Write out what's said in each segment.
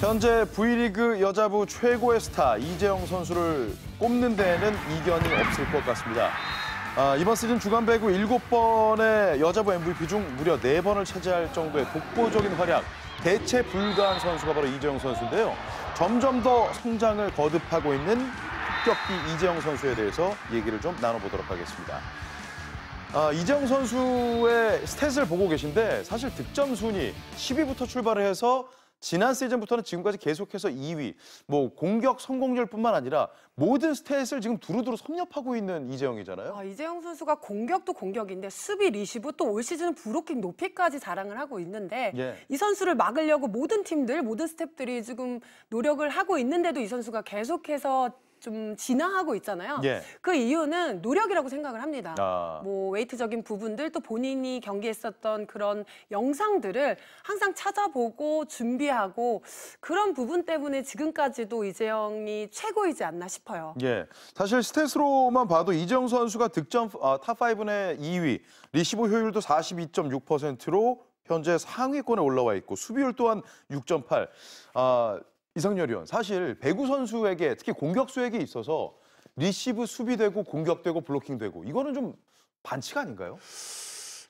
현재 V리그 여자부 최고의 스타 이재영 선수를 꼽는 데에는 이견이 없을 것 같습니다. 아, 이번 시즌 주간 배구 7번의 여자부 MVP 중 무려 4번을 차지할 정도의 독보적인 활약, 대체 불가한 선수가 바로 이재영 선수인데요. 점점 더 성장을 거듭하고 있는 격기 이재영 선수에 대해서 얘기를 좀 나눠보도록 하겠습니다. 아, 이재영 선수의 스탯을 보고 계신데 사실 득점 순위 10위부터 출발을 해서 지난 시즌부터는 지금까지 계속해서 2위, 뭐 공격 성공률뿐만 아니라 모든 스탯을 지금 두루두루 섭렵하고 있는 이재영이잖아요. 아, 이재영 선수가 공격도 공격인데 수비 리시브 또 올 시즌 브로킹 높이까지 자랑을 하고 있는데 예. 이 선수를 막으려고 모든 팀들, 모든 스탭들이 지금 노력을 하고 있는데도 이 선수가 계속해서 좀 진화하고 있잖아요. 예. 그 이유는 노력이라고 생각을 합니다. 아. 뭐 웨이트적인 부분들 또 본인이 경기했었던 그런 영상들을 항상 찾아보고 준비하고 그런 부분 때문에 지금까지도 이재영이 최고이지 않나 싶어요. 예. 사실 스탯으로만 봐도 이정 선수가 득점 아, 탑 5내 에 2위, 리시브 효율도 42.6%로 현재 상위권에 올라와 있고 수비율 또한 6.8. 아, 이상열 의원, 사실 배구 선수에게 특히 공격수에게 있어서 리시브 수비되고 공격되고 블로킹되고 이거는 좀 반칙 아닌가요?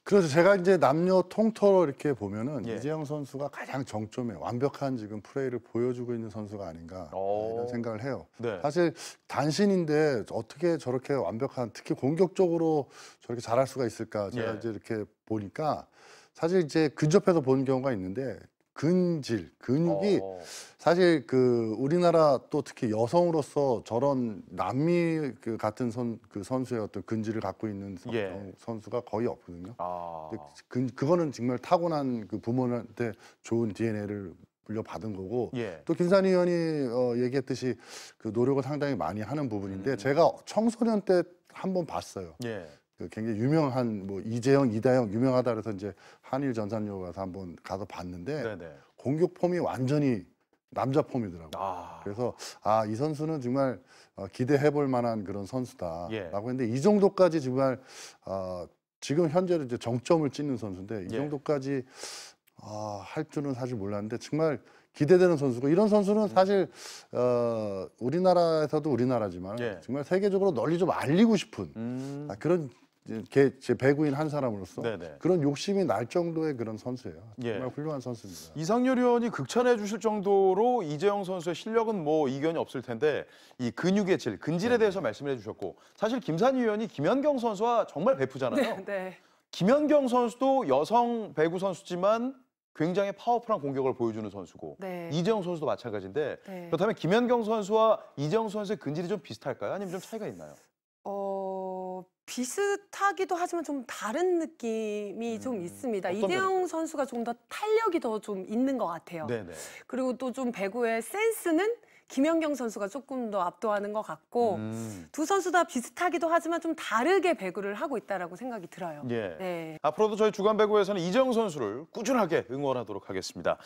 그래서 제가 이제 남녀 통틀어 이렇게 보면은 예. 이재영 선수가 가장 정점에 완벽한 지금 플레이를 보여주고 있는 선수가 아닌가 어. 이런 생각을 해요. 네. 사실 단신인데 어떻게 저렇게 완벽한 특히 공격적으로 저렇게 잘할 수가 있을까 제가 예. 이제 이렇게 보니까 사실 이제 근접해서 본 경우가 있는데 근질, 근육이 어. 사실 그 우리나라 또 특히 여성으로서 저런 남미 그 같은 선, 그 선수의 어떤 근질을 갖고 있는 선, 예. 어, 선수가 거의 없거든요. 아. 근, 그거는 정말 타고난 그 부모한테 좋은 DNA를 물려받은 거고 예. 또 김산희 의원이 어, 얘기했듯이 그 노력을 상당히 많이 하는 부분인데 음. 제가 청소년 때 한 번 봤어요. 예. 그 굉장히 유명한 뭐 이재영, 이다영 유명하다 그래서 이제 한일 전산요 가서 한번 가서 봤는데 네네. 공격 폼이 완전히 남자 폼이더라고요. 아. 그래서 아이 선수는 정말 어, 기대해볼 만한 그런 선수다라고 예. 했는데 이 정도까지 정말 어, 지금 현재로 이제 정점을 찍는 선수인데 이 예. 정도까지 어, 할 줄은 사실 몰랐는데 정말 기대되는 선수고 이런 선수는 음. 사실 어, 우리나라에서도 우리나라지만 예. 정말 세계적으로 널리 좀 알리고 싶은 음. 아, 그런 제 배구인 한 사람으로서 네네. 그런 욕심이 날 정도의 그런 선수예요. 예. 정말 훌륭한 선수입니다. 이상열 의원이 극찬해 주실 정도로 이재영 선수의 실력은 뭐 이견이 없을 텐데 이 근육의 질, 근질에 네. 대해서 말씀해 주셨고 사실 김산희 의원이 김연경 선수와 정말 베프잖아요. 네, 네. 김연경 선수도 여성 배구 선수지만 굉장히 파워풀한 공격을 보여주는 선수고 네. 이재영 선수도 마찬가지인데 네. 그렇다면 김연경 선수와 이재영 선수의 근질이 좀 비슷할까요? 아니면 좀 차이가 있나요? 비슷하기도 하지만 좀 다른 느낌이 음, 좀 있습니다. 이대형 점... 선수가 좀 더 탄력이 더 좀 있는 것 같아요. 네네. 그리고 또 좀 배구의 센스는 김연경 선수가 조금 더 압도하는 것 같고 음. 두 선수 다 비슷하기도 하지만 좀 다르게 배구를 하고 있다라고 생각이 들어요. 예. 네. 앞으로도 저희 주간 배구에서는 이정 선수를 꾸준하게 응원하도록 하겠습니다.